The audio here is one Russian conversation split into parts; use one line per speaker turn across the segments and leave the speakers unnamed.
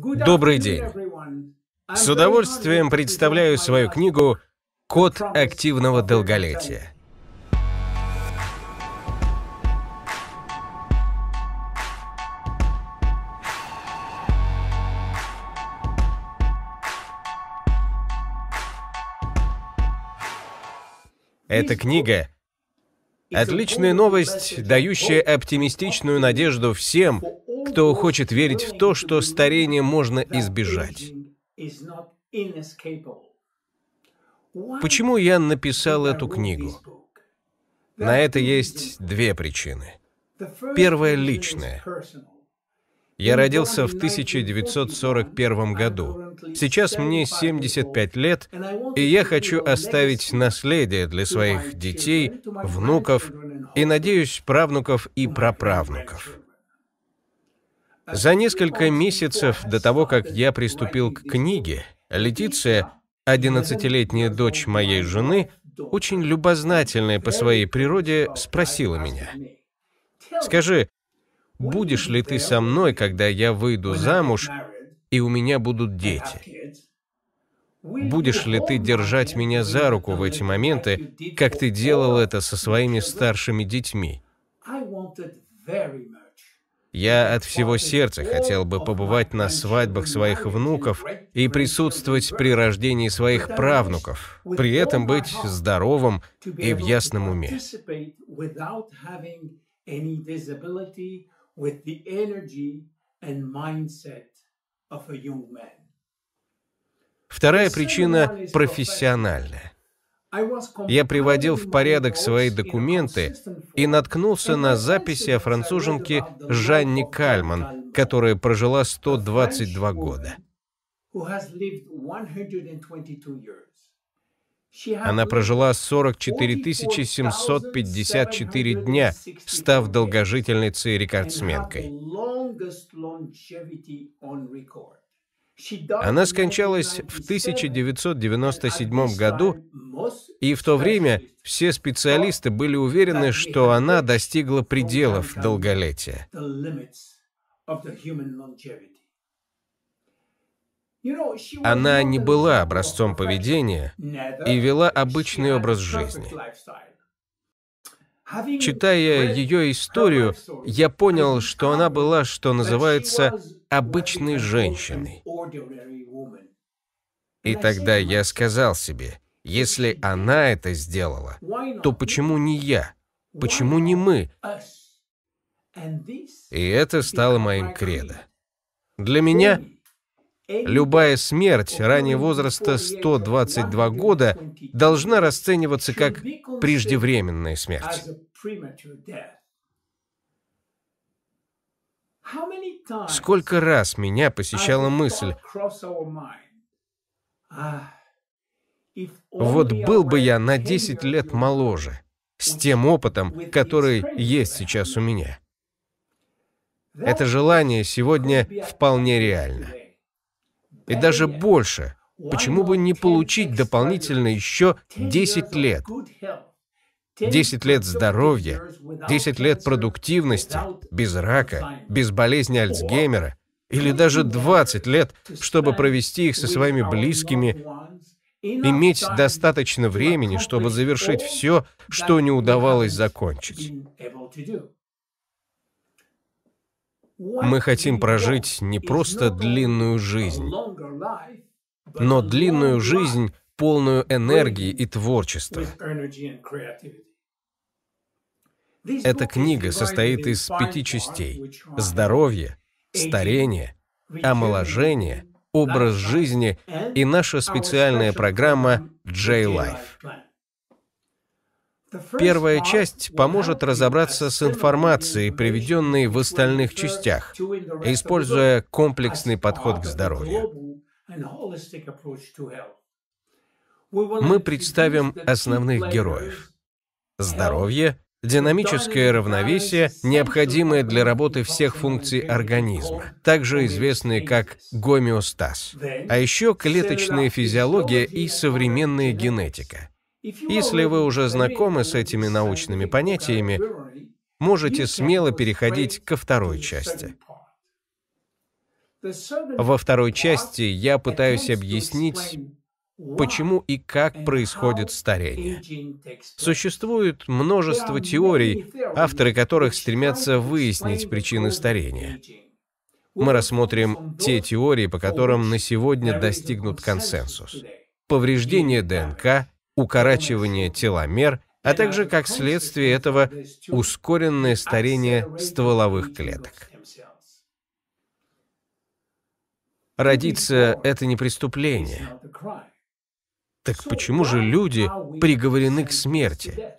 Добрый день. С удовольствием представляю свою книгу «Код активного долголетия». Эта книга — отличная новость, дающая оптимистичную надежду всем, кто хочет верить в то, что старение можно избежать. Почему я написал эту книгу? На это есть две причины. Первая — личная. Я родился в 1941 году. Сейчас мне 75 лет, и я хочу оставить наследие для своих детей, внуков и, надеюсь, правнуков и праправнуков. За несколько месяцев до того, как я приступил к книге, Летиция, 11-летняя дочь моей жены, очень любознательная по своей природе, спросила меня, «Скажи, будешь ли ты со мной, когда я выйду замуж, и у меня будут дети? Будешь ли ты держать меня за руку в эти моменты, как ты делал это со своими старшими детьми?» Я от всего сердца хотел бы побывать на свадьбах своих внуков и присутствовать при рождении своих правнуков, при этом быть здоровым и в ясном уме. Вторая причина профессиональная. Я приводил в порядок свои документы и наткнулся на записи о француженке Жанне Кальман, которая прожила 122 года. Она прожила 44 754 дня, став долгожительницей-рекордсменкой. Она скончалась в 1997 году, и в то время все специалисты были уверены, что она достигла пределов долголетия. Она не была образцом поведения и вела обычный образ жизни. Читая ее историю, я понял, что она была, что называется, обычной женщиной. И тогда я сказал себе, если она это сделала, то почему не я? Почему не мы? И это стало моим кредо. Для меня Любая смерть ранее возраста 122 года должна расцениваться как преждевременная смерть. Сколько раз меня посещала мысль,
вот был бы
я на 10 лет моложе, с тем опытом, который есть сейчас у меня. Это желание сегодня вполне реально и даже больше. Почему бы не получить дополнительно еще 10 лет? 10 лет здоровья, 10 лет продуктивности, без рака, без болезни Альцгеймера, или даже 20 лет, чтобы провести их со своими близкими, иметь достаточно времени, чтобы завершить все, что не удавалось закончить. Мы хотим прожить не просто длинную жизнь, но длинную жизнь, полную энергии и творчества. Эта книга состоит из пяти частей – здоровье, старение, омоложение, образ жизни и наша специальная программа J-Life. Первая часть поможет разобраться с информацией, приведенной в остальных частях, используя комплексный подход к здоровью. Мы представим основных героев. Здоровье, динамическое равновесие, необходимое для работы всех функций организма, также известные как гомеостаз, а еще клеточная физиология и современная генетика – если вы уже знакомы с этими научными понятиями, можете смело переходить ко второй части. Во второй части я пытаюсь объяснить, почему и как происходит старение. Существует множество теорий, авторы которых стремятся выяснить причины старения. Мы рассмотрим те теории, по которым на сегодня достигнут консенсус. Повреждение ДНК, укорачивание теломер, а также, как следствие этого, ускоренное старение стволовых клеток. Родиться — это не преступление. Так почему же люди приговорены к смерти?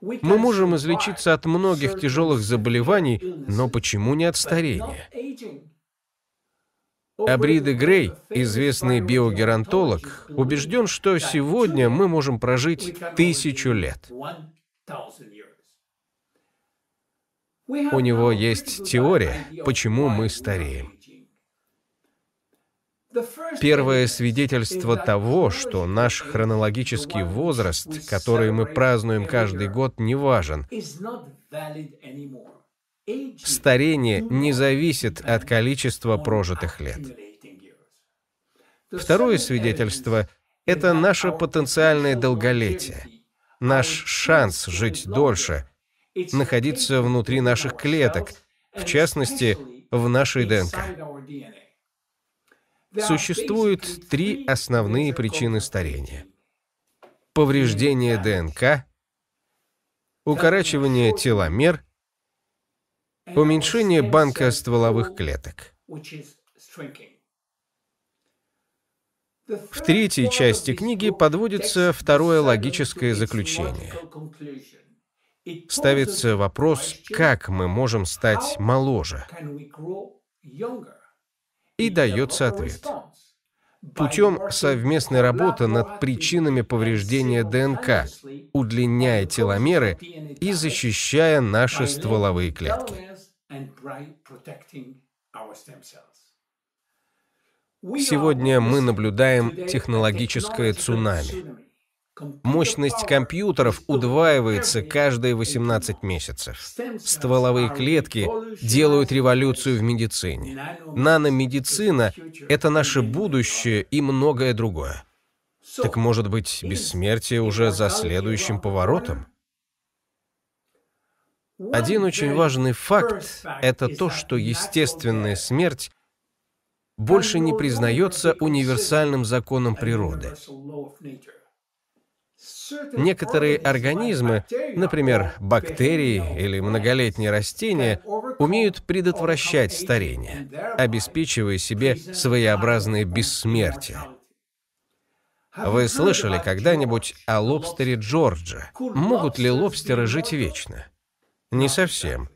Мы можем излечиться от многих тяжелых заболеваний, но почему не от старения? Абриды Грей, известный биогеронтолог, убежден, что сегодня мы можем прожить тысячу лет. У него есть теория, почему мы стареем. Первое свидетельство того, что наш хронологический возраст, который мы празднуем каждый год, не важен, Старение не зависит от количества прожитых лет. Второе свидетельство – это наше потенциальное долголетие, наш шанс жить дольше, находиться внутри наших клеток, в частности, в нашей ДНК. Существуют три основные причины старения. Повреждение ДНК, укорачивание теломер – уменьшение банка стволовых клеток. В третьей части книги подводится второе логическое заключение. Ставится вопрос, как мы можем стать моложе. И дается ответ. Путем совместной работы над причинами повреждения ДНК, удлиняя теломеры и защищая наши стволовые клетки. Сегодня мы наблюдаем технологическое цунами. Мощность компьютеров удваивается каждые 18 месяцев. Стволовые клетки делают революцию в медицине. Наномедицина — это наше будущее и многое другое. Так может быть, бессмертие уже за следующим поворотом? Один очень важный факт – это то, что естественная смерть больше не признается универсальным законом природы. Некоторые организмы, например, бактерии или многолетние растения, умеют предотвращать старение, обеспечивая себе своеобразное бессмертие.
Вы слышали
когда-нибудь о лобстере Джорджа? Могут ли лобстеры жить вечно? Не совсем.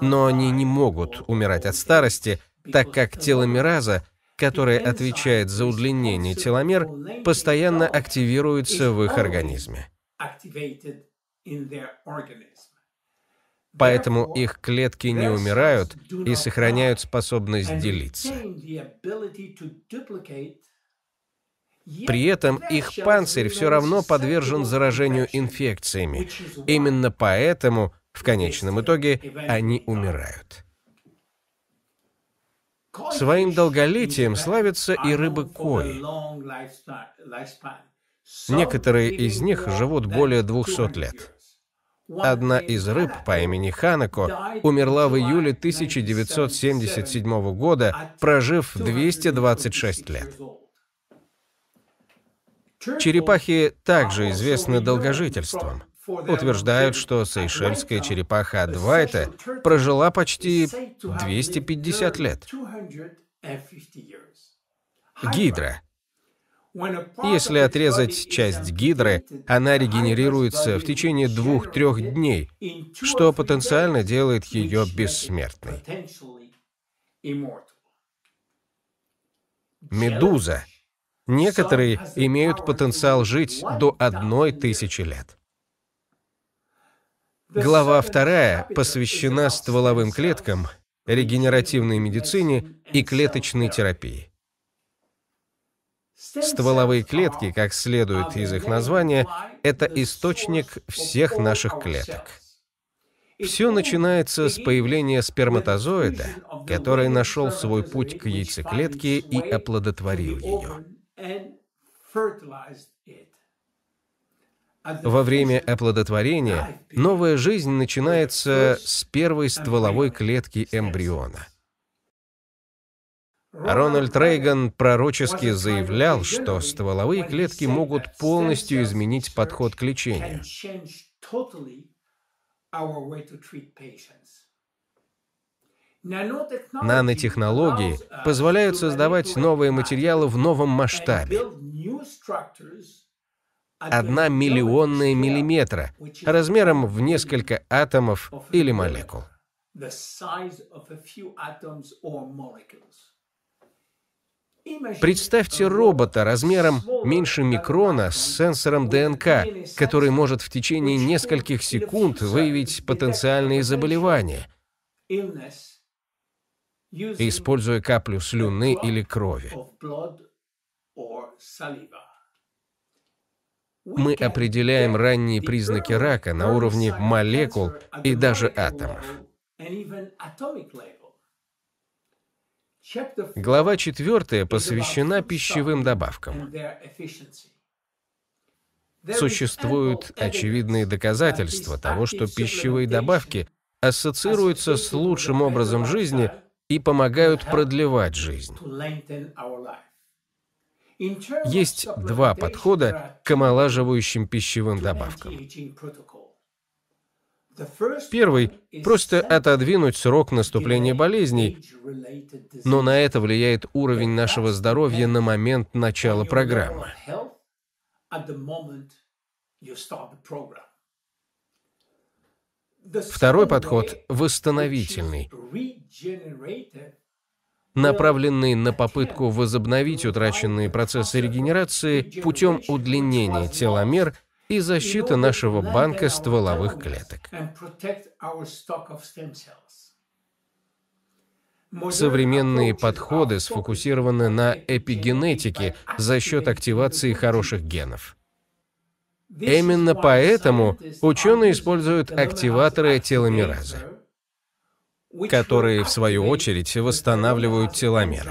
Но они не могут умирать от старости, так как теломераза, которая отвечает за удлинение теломер, постоянно активируется в их организме. Поэтому их клетки не умирают и сохраняют способность делиться. При этом их панцирь все равно подвержен заражению инфекциями. Именно поэтому в конечном итоге они умирают. Своим долголетием славятся и рыбы кой. Некоторые из них живут более 200 лет. Одна из рыб по имени Ханако умерла в июле 1977 года, прожив 226 лет. Черепахи также известны долгожительством. Утверждают, что сейшельская черепаха Адвайта прожила почти 250 лет. Гидра. Если отрезать часть гидры, она регенерируется в течение двух-трех дней, что потенциально делает ее бессмертной. Медуза. Некоторые имеют потенциал жить до одной тысячи лет. Глава вторая посвящена стволовым клеткам, регенеративной медицине и клеточной терапии. Стволовые клетки, как следует из их названия, это источник всех наших клеток. Все начинается с появления сперматозоида, который нашел свой путь к яйцеклетке и оплодотворил ее. Во время оплодотворения новая жизнь начинается с первой стволовой клетки эмбриона. Рональд Рейган пророчески заявлял, что стволовые клетки могут полностью изменить подход к лечению. Нанотехнологии позволяют создавать новые материалы в новом масштабе. Одна миллионная миллиметра размером в несколько атомов или молекул. Представьте робота размером меньше микрона с сенсором ДНК, который может в течение нескольких секунд выявить потенциальные заболевания используя каплю слюны или крови. Мы определяем ранние признаки рака на уровне молекул и даже атомов. Глава 4 посвящена пищевым добавкам. Существуют очевидные доказательства того, что пищевые добавки ассоциируются с лучшим образом жизни – и помогают продлевать жизнь. Есть два подхода к омолаживающим пищевым добавкам. Первый – просто отодвинуть срок наступления болезней, но на это влияет уровень нашего здоровья на момент начала программы. Второй подход – восстановительный, направленный на попытку возобновить утраченные процессы регенерации путем удлинения теломер и защиты нашего банка стволовых клеток. Современные подходы сфокусированы на эпигенетике за счет активации хороших генов. Именно поэтому ученые используют активаторы теломеразы, которые, в свою очередь, восстанавливают теломеры.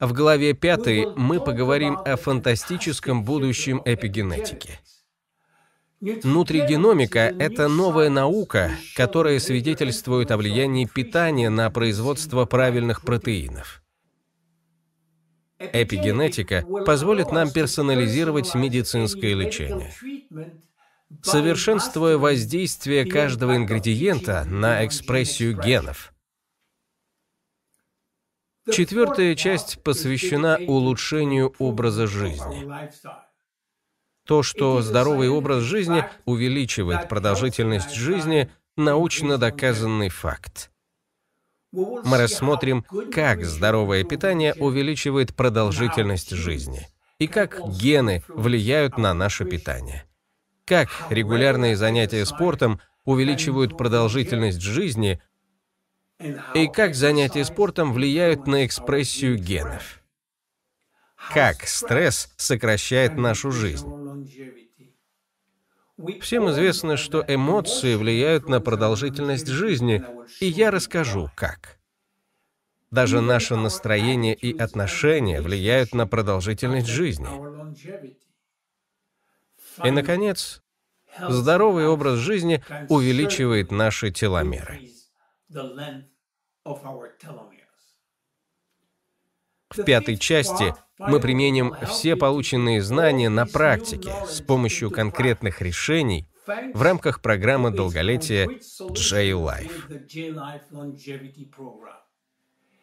В главе 5 мы поговорим о фантастическом будущем эпигенетики – Нутригеномика — это новая наука, которая свидетельствует о влиянии питания на производство правильных протеинов. Эпигенетика позволит нам персонализировать медицинское лечение, совершенствуя воздействие каждого ингредиента на экспрессию генов.
Четвертая часть посвящена улучшению образа жизни
то, что здоровый образ жизни увеличивает продолжительность жизни, научно доказанный факт. Мы рассмотрим, как здоровое питание увеличивает продолжительность жизни и как гены влияют на наше питание. Как регулярные занятия спортом увеличивают продолжительность жизни и как занятия спортом влияют на экспрессию генов. Как стресс сокращает нашу жизнь? Всем известно, что эмоции влияют на продолжительность жизни, и я расскажу, как. Даже наше настроение и отношения влияют на продолжительность жизни. И, наконец, здоровый образ жизни увеличивает наши теломеры. В пятой части мы применим все полученные знания на практике с помощью конкретных решений в рамках программы долголетия J-Life.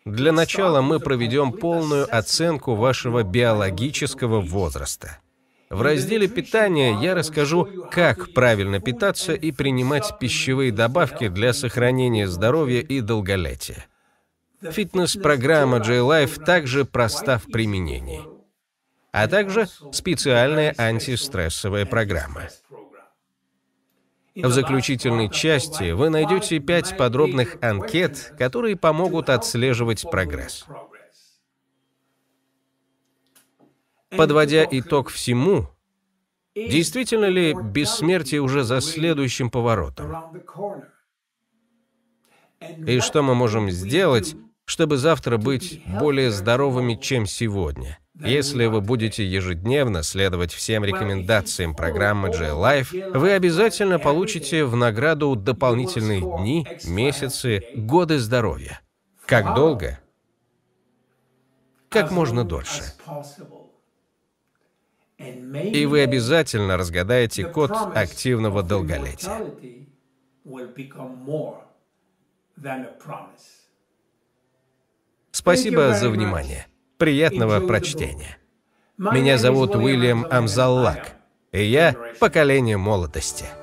Для начала мы проведем полную оценку вашего биологического возраста. В разделе питания я расскажу, как правильно питаться и принимать пищевые добавки для сохранения здоровья и долголетия. Фитнес-программа J-Life также проста в применении, а также специальная антистрессовая программа. В заключительной части вы найдете пять подробных анкет, которые помогут отслеживать прогресс. Подводя итог всему, действительно ли бессмертие уже за следующим поворотом? И что мы можем сделать, чтобы завтра быть более здоровыми, чем сегодня. Если вы будете ежедневно следовать всем рекомендациям программы J-Life, вы обязательно получите в награду дополнительные дни, месяцы, годы здоровья. Как долго? Как можно дольше. И вы обязательно разгадаете код активного долголетия. Спасибо за внимание. Приятного прочтения. Меня зовут Уильям Амзаллак, и я поколение молодости.